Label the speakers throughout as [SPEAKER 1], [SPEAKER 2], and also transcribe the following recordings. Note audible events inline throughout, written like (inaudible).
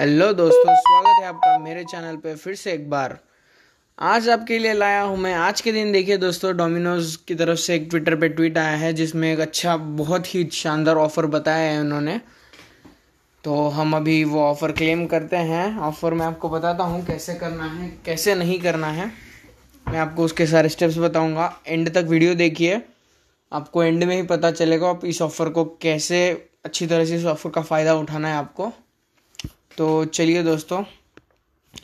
[SPEAKER 1] hello दोस्तों स्वागत है आपका मेरे चैनल पे फिर से एक बार आज आपके लिए लाया हूँ मैं आज के दिन देखिए दोस्तों डोमिनोज की तरफ से एक ट्विटर पे ट्वीट आया है जिसमें एक अच्छा बहुत ही शानदार ऑफ़र बताया है उन्होंने तो हम अभी वो ऑफ़र क्लेम करते हैं ऑफ़र मैं आपको बताता हूँ कैसे करना है कैसे नहीं करना है मैं आपको उसके सारे स्टेप्स बताऊँगा एंड तक वीडियो देखिए आपको एंड में ही पता चलेगा आप इस ऑफ़र को कैसे अच्छी तरह से इस ऑफ़र का फ़ायदा उठाना है आपको तो चलिए दोस्तों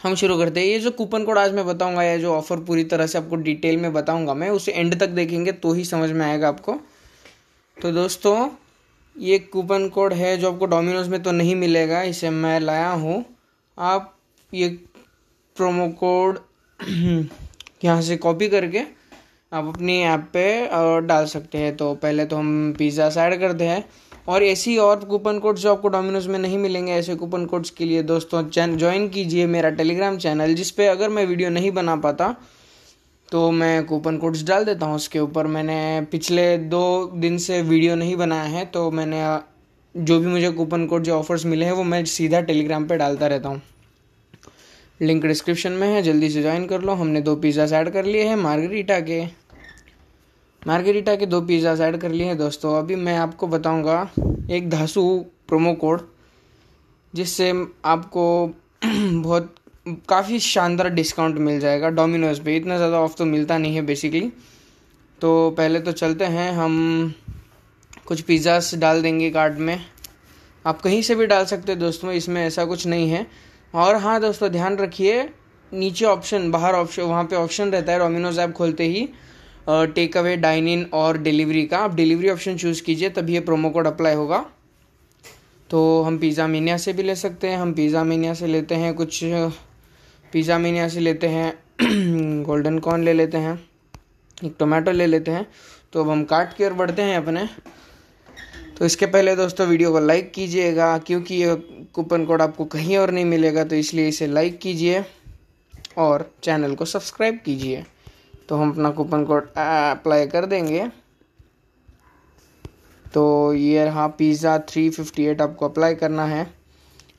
[SPEAKER 1] हम शुरू करते हैं ये जो कूपन कोड आज मैं बताऊंगा या जो ऑफ़र पूरी तरह से आपको डिटेल में बताऊंगा मैं उसे एंड तक देखेंगे तो ही समझ में आएगा आपको तो दोस्तों ये कूपन कोड है जो आपको डोमिनोज में तो नहीं मिलेगा इसे मैं लाया हूँ आप ये प्रोमो कोड (clears throat) यहाँ से कॉपी करके आप अपनी ऐप पे डाल सकते हैं तो पहले तो हम पिज़्ज़ा ऐड करते हैं और ऐसी और कूपन कोड्स जो आपको डोमिनोज में नहीं मिलेंगे ऐसे कूपन कोड्स के लिए दोस्तों ज्वाइन कीजिए मेरा टेलीग्राम चैनल जिस अगर मैं वीडियो नहीं बना पाता तो मैं कूपन कोड्स डाल देता हूँ उसके ऊपर मैंने पिछले दो दिन से वीडियो नहीं बनाया है तो मैंने जो भी मुझे कूपन कोड जो ऑफर्स मिले हैं वो मैं सीधा टेलीग्राम पे डालता रहता हूँ लिंक डिस्क्रिप्शन में है जल्दी से ज्वाइन कर लो हमने दो पिज़्ज़ा ऐड कर लिए हैं मार्गरीटा के मार्गरीटा के दो पिज़्ज़ा ऐड कर लिए हैं दोस्तों अभी मैं आपको बताऊंगा एक धासु प्रोमो कोड जिससे आपको (clears throat) बहुत काफ़ी शानदार डिस्काउंट मिल जाएगा डोमिनोज पे इतना ज़्यादा ऑफ तो मिलता नहीं है बेसिकली तो पहले तो चलते हैं हम कुछ पिज़्ज़ास डाल देंगे कार्ट में आप कहीं से भी डाल सकते हैं दोस्तों इसमें ऐसा कुछ नहीं है और हाँ दोस्तों ध्यान रखिए नीचे ऑप्शन बाहर ऑप्शन वहाँ पे ऑप्शन रहता है डोमिनोज ऐप खोलते ही टेक अवे डाइन इन और डिलीवरी का आप डिलीवरी ऑप्शन चूज़ कीजिए तभी ये प्रोमो कोड अप्लाई होगा तो हम पिज़्ज़ा मीनिया से भी ले सकते हैं हम पिज़्ज़ा मीनिया से लेते हैं कुछ पिज़्ज़ा मीनिया से लेते हैं गोल्डन (clears throat) कॉर्न ले लेते हैं एक टोमेटो ले लेते हैं तो अब हम काट के और बढ़ते हैं अपने तो इसके पहले दोस्तों वीडियो को लाइक कीजिएगा क्योंकि ये कूपन कोड आपको कहीं और नहीं मिलेगा तो इसलिए इसे लाइक कीजिए और चैनल को सब्सक्राइब कीजिए तो हम अपना कूपन कोड अप्लाई कर देंगे तो ये रहा पिज़्ज़ा थ्री फिफ्टी एट आपको अप्लाई करना है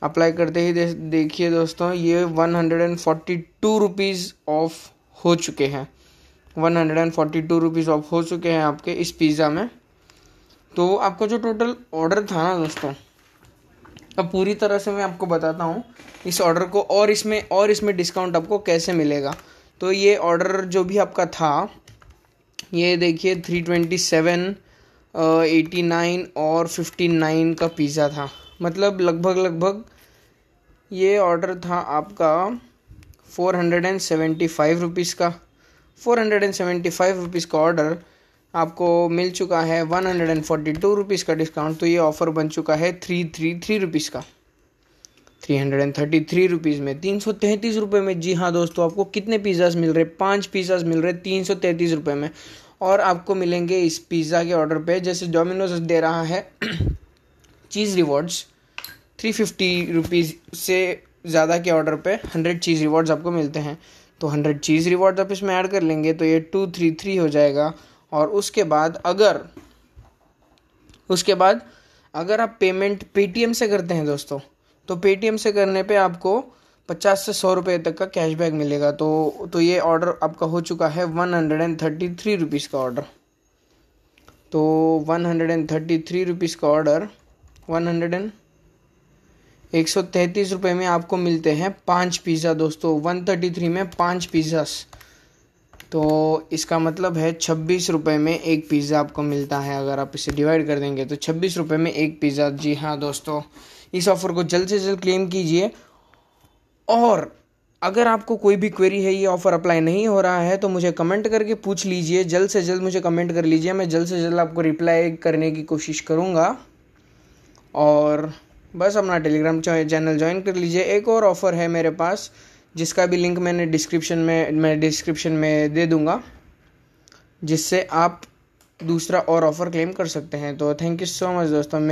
[SPEAKER 1] अप्लाई करते ही देखिए दोस्तों ये one hundred and forty two rupees off हो चुके हैं one hundred and forty two rupees off हो चुके हैं आपके इस पिज़्ज़ा में तो आपका जो टोटल ऑर्डर था ना दोस्तों अब पूरी तरह से मैं आपको बताता हूँ इस ऑर्डर को और इसमें और इसमें डिस्काउंट आपको कैसे मिलेगा तो ये ऑर्डर जो भी आपका था ये देखिए three twenty seven eighty nine और फिफ्टी नाइन का पिज़्ज़ा था मतलब लगभग लगभग ये ऑर्डर था आपका four hundred and seventy five rupees का four hundred and seventy five rupees का ऑर्डर आपको मिल चुका है one hundred and forty two rupees का डिस्काउंट तो ये ऑफ़र बन चुका है थ्री थ्री थ्री रुपीज़ का three hundred and thirty three rupees में तीन सौ तैंतीस रुपये में जी हाँ दोस्तों आपको कितने पिज़्ज़ास मिल रहे पाँच पिज़्ज़ाज मिल रहे तीन सौ तैंतीस रुपये में और आपको मिलेंगे इस पिज़्ज़ा के ऑर्डर पे जैसे डोमिनोज दे रहा है cheese rewards three fifty rupees से ज़्यादा के ऑर्डर पे हंड्रेड चीज़ रिवॉर्ड्स आपको मिलते हैं तो हंड्रेड चीज़ रिवॉर्ड्स आप इसमें ऐड कर लेंगे तो ये टू थ्री थ्री हो जाएगा और उसके बाद अगर उसके बाद अगर आप पेमेंट पेटीएम से करते हैं दोस्तों तो पेटीएम से करने पे आपको पचास से सौ रुपये तक का कैशबैक मिलेगा तो तो ये ऑर्डर आपका हो चुका है one hundred and thirty three rupees का ऑर्डर तो one hundred and thirty three rupees का ऑर्डर वन हंड्रेड एंड एक सौ तैंतीस रुपये में आपको मिलते हैं पाँच पिज़्ज़ा दोस्तों वन थर्टी थ्री में पाँच पिज़्ज़ास तो इसका मतलब है छब्बीस रुपये में एक पिज़्ज़ा आपको मिलता है अगर आप इसे डिवाइड कर देंगे तो छब्बीस रुपये में एक पिज़्ज़ा जी हाँ दोस्तों इस ऑफ़र को जल्द से जल्द क्लेम कीजिए और अगर आपको कोई भी क्वेरी है ये ऑफ़र अप्लाई नहीं हो रहा है तो मुझे कमेंट करके पूछ लीजिए जल्द से जल्द मुझे कमेंट कर लीजिए मैं जल्द से जल्द आपको रिप्लाई करने की कोशिश करूँगा और बस अपना टेलीग्राम चैनल ज्वाइन कर लीजिए एक और ऑफ़र है मेरे पास जिसका भी लिंक मैंने डिस्क्रिप्शन में मैं डिस्क्रिप्शन में दे दूँगा जिससे आप दूसरा और ऑफ़र क्लेम कर सकते हैं तो थैंक यू सो मच दोस्तों